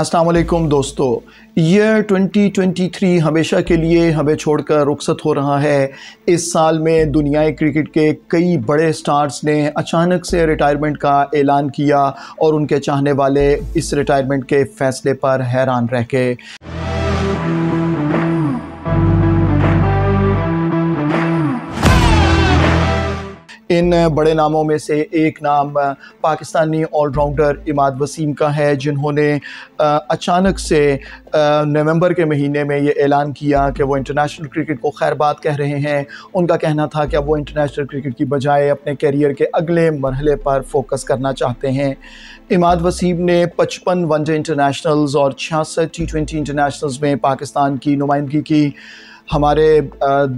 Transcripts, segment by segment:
असलकुम दोस्तों ईयर 2023 हमेशा के लिए हमें छोड़कर रुखसत हो रहा है इस साल में दुनियाई क्रिकेट के कई बड़े स्टार्स ने अचानक से रिटायरमेंट का ऐलान किया और उनके चाहने वाले इस रिटायरमेंट के फ़ैसले पर हैरान रह गए इन बड़े नामों में से एक नाम पाकिस्तानी ऑलराउंडर इमाद वसीम का है जिन्होंने अचानक से नवंबर के महीने में ये ऐलान किया कि वो इंटरनेशनल क्रिकेट को खैरबाद कह रहे हैं उनका कहना था कि अब वो इंटरनेशनल क्रिकेट की बजाय अपने कैरियर के अगले मरहले पर फोकस करना चाहते हैं इमाद वसीम ने पचपन वनडे इंटरनेशनल्स और छियासठ टी ट्वेंटी इंटरनेशनल्स में पाकिस्तान की नुमाइंदगी की हमारे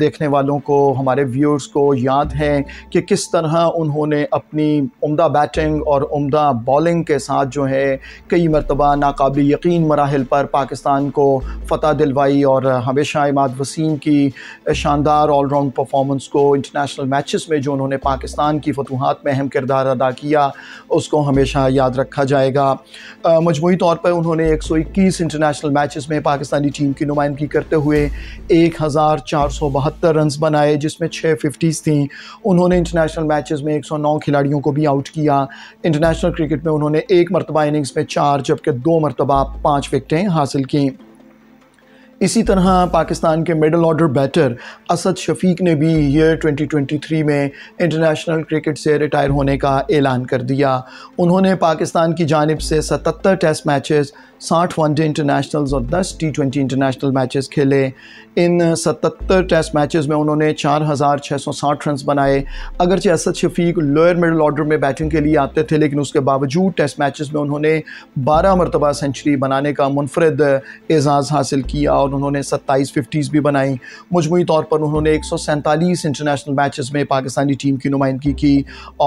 देखने वालों को हमारे व्यूअर्स को याद हैं कि किस तरह उन्होंने अपनी उम्दा बैटिंग और उम्दा बॉलिंग के साथ जो है कई मरतबा नाकबिल यकीन मराहल पर पाकिस्तान को फतह दिलवाई और हमेशा इमाद वसीम की शानदार ऑलराउंड परफॉर्मेंस को इंटरनेशनल मैचेस में जो उन्होंने पाकिस्तान की फतूहत में अहम किरदार अदा किया उसको हमेशा याद रखा जाएगा मजमू तौर पर उन्होंने एक सौ इक्कीस इंटरनेशनल मैचेस में पाकिस्तानी टीम की नुमाइंदगी करते हुए एक हज़ार चार सौ बहत्तर रन बनाए जिसमें छः फिफ्टीज़ थी उन्होंने इंटरनेशनल मैचेस में एक सौ नौ खिलाड़ियों को भी आउट किया इंटरनेशनल क्रिकेट में उन्होंने एक मरतबा इनिंग्स में चार जबकि दो मरतबा पाँच विकटें हासिल कीं इसी तरह पाकिस्तान के middle order batter Asad Shafiq ने भी ईयर 2023 में इंटरनेशनल क्रिकेट से रिटायर होने का ऐलान कर दिया उन्होंने पाकिस्तान की जानब से 77 टेस्ट मैचेस 60 वनडे इंटरनेशनल्स और 10 टी ट्वेंटी इंटरनेशनल मैचेस खेले इन 77 टेस्ट मैचेस में उन्होंने 4,660 रन बनाए अगरचे Asad Shafiq lower middle order में बैटिंग के लिए आते थे लेकिन उसके बावजूद टेस्ट मैचेस में उन्होंने 12 मरतबा सेंचुरी बनाने का मुनफरद एजाज़ हासिल किया और उन्होंने सत्ताईस फिफ्टीज़ भी बनाई मजमू तौर पर उन्होंने एक सौ सैंतालीस इंटरनेशनल मैचेस में पाकिस्तानी टीम की नुमाइंदगी की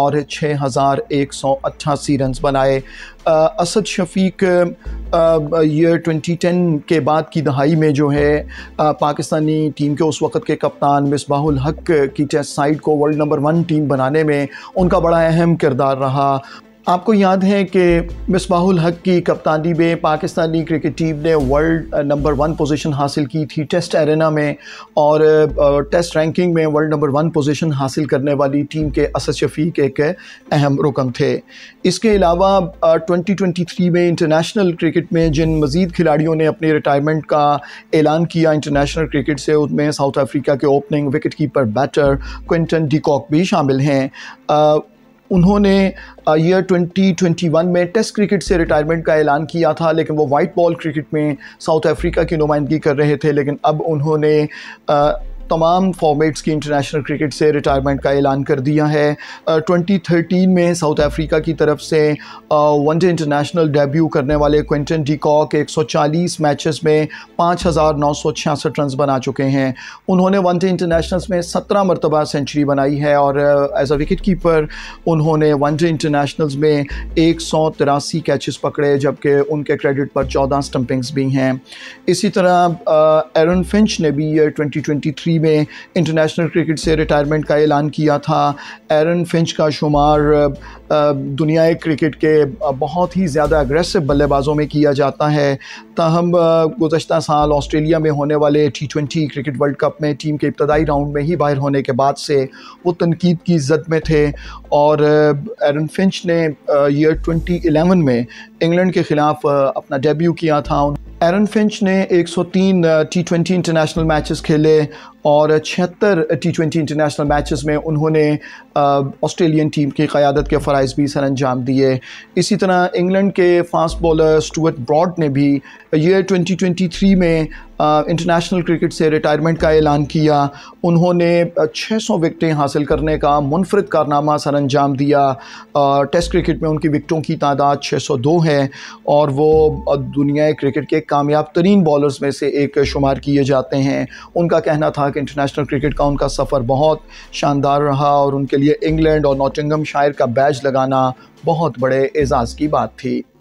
और छः हज़ार एक सौ अट्ठासी रन बनाए असद शफीक ईयर 2010 के बाद की दहाई में जो है पाकिस्तानी टीम के उस वक़्त के कप्तान मिसबाहुल हक की टेस्ट साइड को वर्ल्ड नंबर वन टीम बनाने में उनका बड़ा अहम किरदार रहा आपको याद है कि मिसबाहुल हक की कप्तानी में पाकिस्तानी क्रिकेट टीम ने वर्ल्ड नंबर वन पोजीशन हासिल की थी टेस्ट एरेना में और टेस्ट uh, रैंकिंग में वर्ल्ड नंबर वन पोजीशन हासिल करने वाली टीम के असद शफीक एक अहम रुकन थे इसके अलावा 2023 uh, में इंटरनेशनल क्रिकेट में जिन मज़ीद खिलाड़ियों ने अपने रिटायरमेंट का ऐलान किया इंटरनेशनल क्रिकेट से उनमें साउथ अफ्रीका के opening wicket keeper batter Quinton de भी शामिल हैं uh, उन्होंने ईयर 2021 में टेस्ट क्रिकेट से रिटायरमेंट का ऐलान किया था लेकिन वो वाइट बॉल क्रिकेट में साउथ अफ्रीका की नुमाइंदगी कर रहे थे लेकिन अब उन्होंने तमाम फॉर्मेट्स की इंटरनेशनल क्रिकेट से रिटायरमेंट का ऐलान कर दिया है ट्वेंटी uh, थर्टीन में साउथ अफ्रीका की तरफ से वनडे इंटरनेशनल डेब्यू करने वाले क्विंटन सौ 140 मैचेस में पाँच हज़ार नौ सौ छियासठ रन बना चुके हैं उन्होंने वनडे इंटरनेशनल्स में सत्रह मरतबा सेंचुरी बनाई है और एज अ विकेट कीपर उन्होंने वनडे इंटरनेशनल्स में एक सौ तिरासी कैचेस पकड़े जबकि उनके क्रेडिट पर चौदह स्टम्पिंग्स भी हैं इसी तरह एरन फिंच ने भी ट्वेंटी ट्वेंटी फरवरी में इंटरनेशनल क्रिकेट से रिटायरमेंट का ऐलान किया था एरन फिंच का शुमार दुनिया क्रिकेट के बहुत ही ज़्यादा अग्रेसिव बल्लेबाजों में किया जाता है ताहम गुजशत साल ऑस्ट्रेलिया में होने वाले T twenty cricket world cup में टीम के इब्तदाई राउंड में ही बाहर होने के बाद से वो तनकीद की जद में थे और एरन फिंच ने ईयर ट्वेंटी एलेवन में इंग्लैंड के ख़िलाफ़ अपना डेब्यू किया था एरन फिंच ने 103 टी ट्वेंटी इंटरनेशनल मैचेस खेले और छिहत्तर टी ट्वेंटी इंटरनेशनल मैचेस में उन्होंने ऑस्ट्रेलियन टीम की क़्यादत के फ़रज़ भी सर अंजाम दिए इसी तरह इंग्लैंड के फास्ट बॉलर स्टूअर्ट ब्रॉड ने भी ये 2023 में इंटरनेशनल क्रिकेट से रिटायरमेंट का ऐलान किया उन्होंने 600 विकटें हासिल करने का मुनफरद कारनामा सर अंजाम दिया टेस्ट क्रिकेट में उनकी विकटों की तादाद 602 है और वो दुनिया क्रिकेट के कामयाब तरीन बॉलर्स में से एक शुमार किए जाते हैं उनका कहना था कि इंटरनेशनल क्रिकेट का उनका सफ़र बहुत शानदार रहा और उनके लिए इंग्लैंड और नोटिंगम शायर का बैज लगाना बहुत बड़े एजाज़ की बात थी